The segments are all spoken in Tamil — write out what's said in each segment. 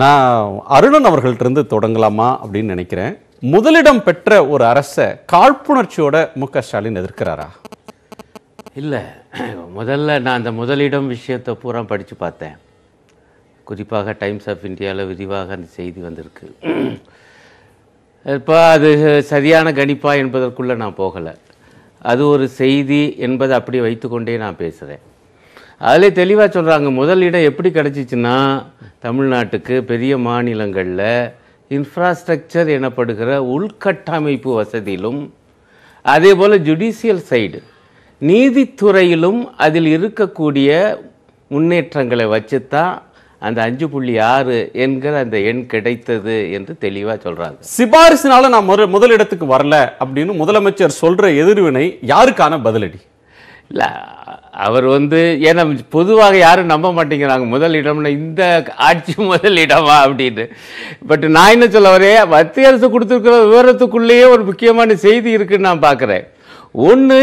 நான் அருணன் அவர்கள்ட்டிருந்து தொடங்கலாமா அப்படின்னு நினைக்கிறேன் முதலிடம் பெற்ற ஒரு அரசை காழ்ப்புணர்ச்சியோட மு க ஸ்டாலின் எதிர்க்கிறாரா இல்லை முதல்ல நான் அந்த முதலிடம் விஷயத்தை பூரா படித்து பார்த்தேன் குறிப்பாக டைம்ஸ் ஆஃப் இந்தியாவில் விரிவாக அந்த செய்தி வந்திருக்கு இப்போ அது சரியான கணிப்பா என்பதற்குள்ளே நான் போகலை அது ஒரு செய்தி என்பதை அப்படி வைத்துக்கொண்டே நான் பேசுகிறேன் அதிலே தெளிவாக சொல்கிறாங்க முதலிடம் எப்படி கிடச்சிச்சின்னா தமிழ்நாட்டுக்கு பெரிய மாநிலங்களில் இன்ஃப்ராஸ்ட்ரக்சர் எனப்படுகிற உள்கட்டமைப்பு வசதியிலும் அதே போல் ஜுடிஷியல் சைடு நீதித்துறையிலும் அதில் இருக்கக்கூடிய முன்னேற்றங்களை வச்சு தான் அந்த அஞ்சு புள்ளி ஆறு என்கிற அந்த எண் கிடைத்தது என்று தெளிவாக சொல்கிறாங்க சிபாரிசுனால நான் முதல் முதலிடத்துக்கு வரல அப்படின்னு முதலமைச்சர் சொல்கிற எதிர்வினை யாருக்கான பதிலடி இல்லை அவர் வந்து ஏன்னா பொதுவாக யாரும் நம்ப மாட்டேங்கிறாங்க முதலிடம்னா இந்த ஆட்சி முதலிடமா அப்படின்னு பட் நான் என்ன சொல்ல வரே மத்திய அரசு கொடுத்துருக்கிற விவரத்துக்குள்ளேயே ஒரு முக்கியமான செய்தி இருக்குன்னு நான் பார்க்குறேன் ஒன்று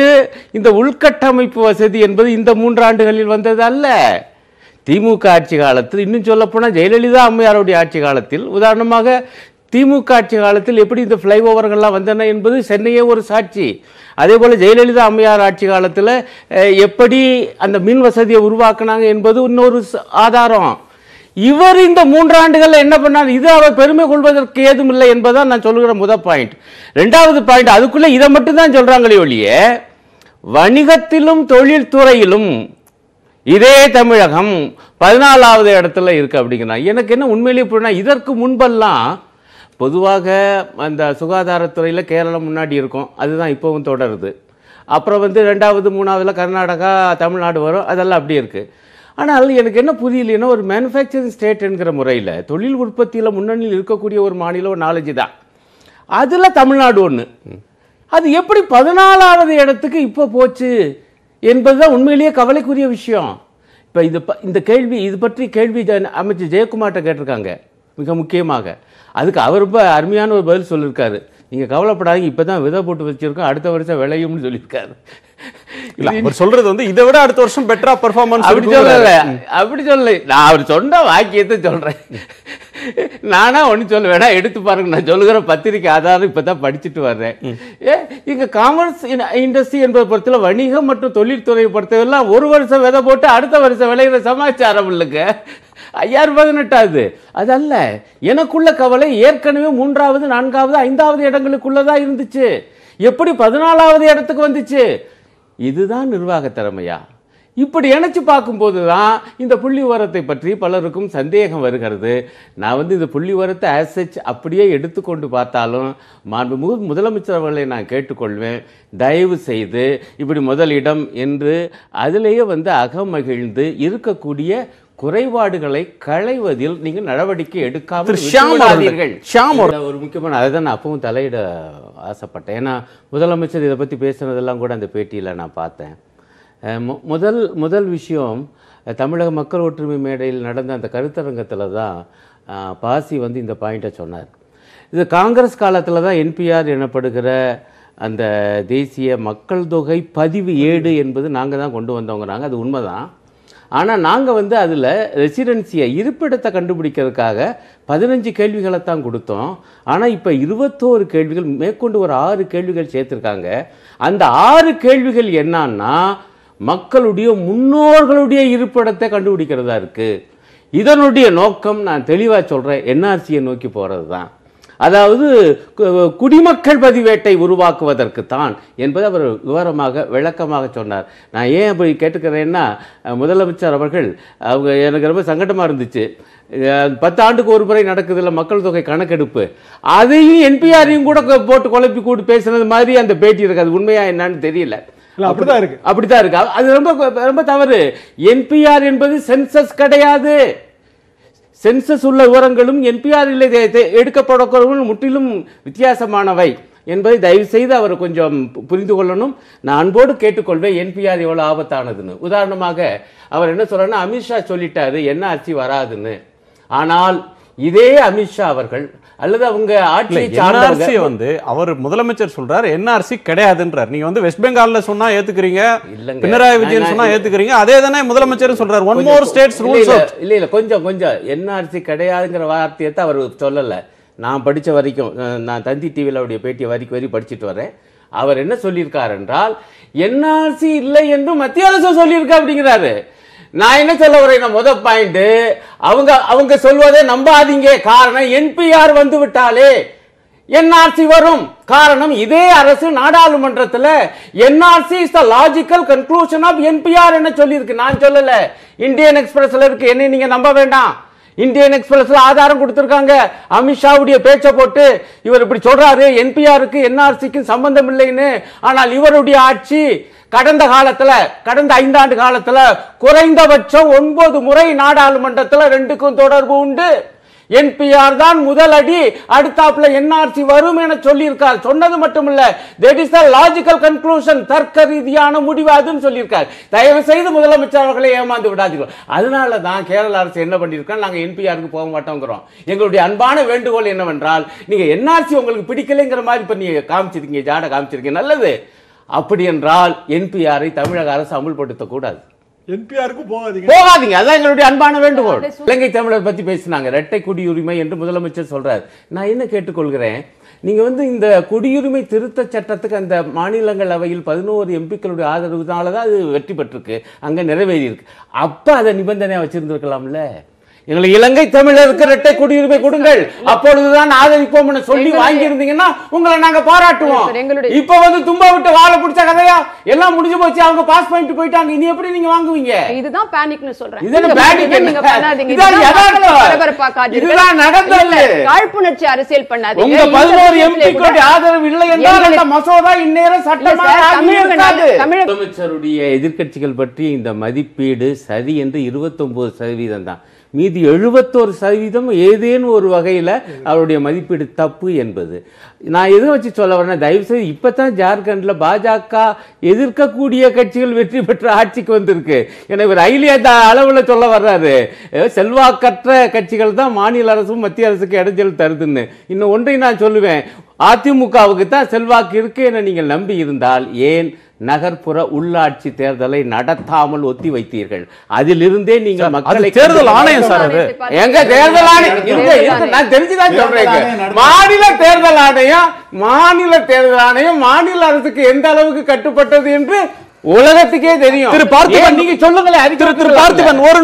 இந்த உள்கட்டமைப்பு வசதி என்பது இந்த மூன்றாண்டுகளில் வந்தது அல்ல திமுக ஆட்சி காலத்தில் இன்னும் சொல்லப்போனால் ஜெயலலிதா அம்மையாருடைய ஆட்சி காலத்தில் உதாரணமாக திமுக ஆட்சி காலத்தில் எப்படி இந்த ஃப்ளைஓவர்கள்லாம் வந்தன என்பது சென்னையே ஒரு சாட்சி அதே போல் ஜெயலலிதா அம்மையார் ஆட்சி காலத்தில் எப்படி அந்த மின் வசதியை உருவாக்குனாங்க என்பது இன்னொரு ஆதாரம் இவர் இந்த மூன்றாண்டுகளில் என்ன பண்ணார் இது அவர் பெருமை கொள்வதற்கு ஏதும் இல்லை என்பதான் நான் சொல்கிற முதல் பாயிண்ட் ரெண்டாவது பாயிண்ட் அதுக்குள்ளே இதை மட்டும்தான் சொல்கிறாங்களே ஒழிய வணிகத்திலும் தொழில்துறையிலும் இதே தமிழகம் பதினாலாவது இடத்துல இருக்குது அப்படிங்கிறான் எனக்கு என்ன உண்மையிலேயே இதற்கு முன்பெல்லாம் பொதுவாக அந்த சுகாதாரத்துறையில் கேரளம் முன்னாடி இருக்கும் அதுதான் இப்போவும் தொடருது அப்புறம் வந்து ரெண்டாவது மூணாவதில் கர்நாடகா தமிழ்நாடு வரும் அதெல்லாம் அப்படி இருக்குது ஆனால் எனக்கு என்ன புரியலைன்னா ஒரு மேனுஃபேக்சரிங் ஸ்டேட்டுங்கிற முறையில் தொழில் உற்பத்தியில் முன்னணியில் இருக்கக்கூடிய ஒரு மாநிலம் ஒரு நாலேஜ் தான் அதில் தமிழ்நாடு ஒன்று அது எப்படி பதினாலாவது இடத்துக்கு இப்போ போச்சு என்பது தான் உண்மையிலேயே கவலைக்குரிய விஷயம் இப்போ இது இந்த கேள்வி இது பற்றி கேள்வி அமைச்சர் ஜெயக்குமார்கிட்ட கேட்டிருக்காங்க மிக முக்கியமாக அதுக்கு அவர் இப்போ அருமையான ஒரு பதில் சொல்லியிருக்காரு நீங்கள் கவலைப்படாதீங்க இப்போ தான் விதை போட்டு வச்சுருக்கோம் அடுத்த வருஷம் விளையும்னு சொல்லியிருக்காரு இல்லை அவர் சொல்கிறது வந்து இதை விட அடுத்த வருஷம் பெட்டராக பர்ஃபார்மன்ஸ் அப்படி சொல்லலை அப்படி சொல்லலை நான் அவர் சொன்ன வாக்கியத்தை சொல்கிறேன் நானா ஒன்று சொல்ல வேணா எடுத்து பாருங்க நான் சொல்லுகிற பத்திரிக்கை ஆதாரம் இப்போ தான் படிச்சுட்டு வர்றேன் ஏ இங்கே காமர்ஸ் இண்டஸ்ட்ரி என்பதை பொறுத்தல வணிகம் மற்றும் தொழில்துறையை எல்லாம் ஒரு வருஷம் விதை போட்டு அடுத்த வருஷம் விளையிற சமாச்சாரம் இல்லைங்க ஐயாயிரம் பதினெட்டாவது அது அல்ல எனக்குள்ள கவலை ஏற்கனவே மூன்றாவது நான்காவது ஐந்தாவது இடங்களுக்குள்ளே தான் இருந்துச்சு எப்படி பதினாலாவது இடத்துக்கு வந்துச்சு இதுதான் நிர்வாக திறமையா இப்படி இணைச்சி பார்க்கும்போது தான் இந்த புள்ளி உரத்தை பற்றி பலருக்கும் சந்தேகம் வருகிறது நான் வந்து இந்த புள்ளி உரத்தை ஆசச் அப்படியே எடுத்துக்கொண்டு பார்த்தாலும் மாண்புமிகு முதலமைச்சர் அவர்களை நான் கேட்டுக்கொள்வேன் தயவு செய்து இப்படி முதலிடம் என்று அதிலேயே வந்து அகமகிழ்ந்து இருக்கக்கூடிய குறைபாடுகளை களைவதில் நீங்கள் நடவடிக்கை எடுக்காமல் ஒரு முக்கியமான அதை தான் நான் அப்பவும் தலையிட ஆசைப்பட்டேன் ஏன்னா முதலமைச்சர் இதை பற்றி பேசுனதெல்லாம் கூட அந்த பேட்டியில் நான் பார்த்தேன் முதல் முதல் விஷயம் தமிழக மக்கள் ஒற்றுமை மேடையில் நடந்த அந்த கருத்தரங்கத்தில் தான் பாசி வந்து இந்த பாயிண்ட்டை சொன்னார் இது காங்கிரஸ் காலத்தில் தான் என்பிஆர் எனப்படுகிற அந்த தேசிய மக்கள் தொகை பதிவு ஏடு என்பது நாங்கள் தான் கொண்டு வந்தவங்கிறாங்க அது உண்மைதான் ஆனால் நாங்கள் வந்து அதில் ரெசிடென்சியை இருப்பிடத்தை கண்டுபிடிக்கிறதுக்காக பதினஞ்சு கேள்விகளை தான் கொடுத்தோம் ஆனால் இப்போ இருபத்தோரு கேள்விகள் மேற்கொண்டு ஒரு ஆறு கேள்விகள் சேர்த்துருக்காங்க அந்த ஆறு கேள்விகள் என்னான்னா மக்களுடைய முன்னோர்களுடைய இருப்பிடத்தை கண்டுபிடிக்கிறதா இருக்குது இதனுடைய நோக்கம் நான் தெளிவாக சொல்கிறேன் என்ஆர்சியை நோக்கி போகிறது தான் அதாவது குடிமக்கள் பதிவேட்டை உருவாக்குவதற்கு தான் என்பதை அவர் விவரமாக விளக்கமாக சொன்னார் நான் ஏன் அப்படி கேட்டுக்கிறேன்னா முதலமைச்சர் அவர்கள் அவங்க எனக்கு ரொம்ப சங்கடமாக இருந்துச்சு பத்து ஆண்டுக்கு ஒரு முறை நடக்குதுல்ல மக்கள் தொகை கணக்கெடுப்பு அதையும் என்பிஆரையும் கூட போட்டு குழப்பி கூட்டு பேசுனது மாதிரி அந்த பேட்டி இருக்குது அது உண்மையாக என்னன்னு தெரியல அப்படிதான் இருக்கு அப்படிதான் இருக்கு அது ரொம்ப ரொம்ப தவறு என்பிஆர் என்பது சென்சஸ் கிடையாது சென்சஸ் உள்ள விவரங்களும் என்பிஆரில் எடுக்கப்படக்கூடும் முற்றிலும் வித்தியாசமானவை என்பதை தயவு செய்து அவர் கொஞ்சம் புரிந்து கொள்ளணும் நான் அன்போடு கேட்டுக்கொள்வேன் என்பிஆர் எவ்வளோ ஆபத்தானதுன்னு உதாரணமாக அவர் என்ன சொல்கிறாருன்னா அமித்ஷா சொல்லிட்டாரு என்ஆர்சி வராதுன்னு ஆனால் இதே அமித்ஷா அவர்கள் அல்லது அவங்க ஆட்சி வந்து அவர் முதலமைச்சர் சொல்றாரு என்ஆர்சி கிடையாதுன்றார் நீங்க வந்து வெஸ்ட் பெங்கால்ல சொன்னா ஏத்துக்கிறீங்க பினராயி விஜயன் சொன்னா ஏத்துக்கிறீங்க அதே தானே முதலமைச்சர் சொல்றாரு ஒன் மோர் ஸ்டேட்ஸ் ரூல்ஸ் இல்ல இல்ல கொஞ்சம் கொஞ்சம் என்ஆர்சி கிடையாதுங்கிற வார்த்தையை தான் அவர் சொல்லல நான் படித்த வரைக்கும் நான் தந்தி டிவியில் அவருடைய பேட்டியை வரைக்கும் வரி படிச்சுட்டு வரேன் அவர் என்ன சொல்லியிருக்கார் என்றால் என்ஆர்சி இல்லை என்று மத்திய அரசு சொல்லியிருக்கா அப்படிங்கிறாரு நான் என்ன சொல்ல வரேன் முத பாயிண்ட் அவங்க அவங்க சொல்வதை நம்பாதீங்க காரணம் என்பிஆர் வந்து விட்டாலே என்ஆர்சி வரும் காரணம் இதே அரசு நாடாளுமன்றத்தில் NRC is the logical conclusion of NPR என்ன சொல்லியிருக்கு நான் சொல்லல இந்தியன் எக்ஸ்பிரஸ்ல இருக்கு என்ன நீங்க நம்ப வேண்டாம் இந்தியன் எக்ஸ்பிரஸ்ல ஆதாரம் கொடுத்துருக்காங்க அமித்ஷாவுடைய பேச்சை போட்டு இவர் இப்படி சொல்றாரு என்பிஆருக்கு என்ஆர்சிக்கும் சம்பந்தம் இல்லைன்னு ஆனால் இவருடைய ஆட்சி கடந்த காலத்துல கடந்த ஐந்தாண்டு காலத்துல குறைந்தபட்சம் ஒன்பது முறை நாடாளுமன்றத்தில் ரெண்டுக்கும் தொடர்பு உண்டு என்பிஆர் தான் முதல் அடி அடுத்தாப்புல என்ஆர்சி வரும் என சொல்லியிருக்கார் சொன்னது மட்டுமல்ல தெட் இஸ் லாஜிக்கல் கன்க்ளூஷன் தர்க்க ரீதியான முடிவு அதுன்னு சொல்லியிருக்கார் தயவு செய்து முதலமைச்சர் அவர்களை ஏமாந்து விடாதீர்கள் அதனால தான் கேரள அரசு என்ன பண்ணியிருக்கோம் நாங்கள் என்பிஆருக்கு போக மாட்டோங்கிறோம் எங்களுடைய அன்பான வேண்டுகோள் என்னவென்றால் நீங்கள் என்ஆர்சி உங்களுக்கு பிடிக்கலைங்கிற மாதிரி பண்ணி காமிச்சிருக்கீங்க ஜாட காமிச்சிருக்கீங்க நல்லது அப்படி என்றால் என்பிஆரை தமிழக அரசு அமுல்படுத்தக்கூடாது என்பிஆருக்கு போகாதீங்க போகாதீங்க அதான் எங்களுடைய அன்பான வேண்டுகோள் இலங்கை தமிழர் பற்றி பேசினாங்க இரட்டை குடியுரிமை என்று முதலமைச்சர் சொல்றார் நான் என்ன கேட்டுக்கொள்கிறேன் நீங்க வந்து இந்த குடியுரிமை திருத்த சட்டத்துக்கு அந்த மாநிலங்களவையில் பதினோரு எம்பிக்களுடைய ஆதரவுனால தான் அது வெற்றி பெற்றிருக்கு அங்கே நிறைவேறியிருக்கு அப்போ அதை நிபந்தனையாக வச்சிருந்துருக்கலாம்ல எங்களை இலங்கை தமிழருக்கு இரட்டை குடியுரிமை கொடுங்கள் அப்பொழுதுதான் ஆதரிப்போம் சொல்லி வாங்கி இருந்தீங்கன்னா உங்களை நாங்க பாராட்டுவோம் இப்ப வந்து தும்பா விட்டு வாழை பிடிச்ச கதையா எல்லாம் முடிஞ்சு போச்சு அவங்க பாஸ் பண்ணிட்டு போயிட்டாங்க இனி எப்படி நீங்க வாங்குவீங்க இதுதான் பேனிக்னு சொல்றேன் இதுதான் நடந்தது காழ்ப்புணர்ச்சி அரசியல் பண்ணாது உங்க பதினோரு எம்பி கோடி ஆதரவு இல்லை என்றால் அந்த மசோதா இந்நேரம் சட்டமாக எதிர்கட்சிகள் பற்றி இந்த மதிப்பீடு சரி என்று இருபத்தி ஒன்பது சதவீதம் தான் மீதி எழுபத்தோரு சதவீதம் ஏதேனும் ஒரு வகையில் அவருடைய மதிப்பீடு தப்பு என்பது நான் எதை வச்சு சொல்ல வரேன்னா தயவுசெய்து இப்போ தான் ஜார்க்கண்டில் பாஜக எதிர்க்கக்கூடிய கட்சிகள் வெற்றி பெற்ற ஆட்சிக்கு வந்திருக்கு ஏன்னா இவர் ஐலியா அளவில் சொல்ல வர்றாரு செல்வாக்கற்ற கட்சிகள் தான் மாநில அரசும் மத்திய அரசுக்கு இடைஞ்சல் தருதுன்னு இன்னும் ஒன்றை நான் சொல்லுவேன் அதிமுகவுக்கு தான் செல்வாக்கு இருக்கு என நீங்கள் நம்பி இருந்தால் ஏன் நகர்ப்புற உள்ளாட்சி தேர்தலை நடத்தாமல் ஒத்தி வைத்தீர்கள் அதிலிருந்தே நீங்கள் மக்களை தேர்தல் ஆணையம் சார் எங்க தேர்தல் ஆணையம் நான் தெரிஞ்சுதான் சொல்றேன் மாநில தேர்தல் ஆணையம் மாநில தேர்தல் ஆணையம் மாநில அரசுக்கு எந்த அளவுக்கு கட்டுப்பட்டது என்று உலகத்துக்கே தெரியும் திரு பார்த்திபன் நீங்க சொல்லுங்களேன் திரு பார்த்திபன் ஒரு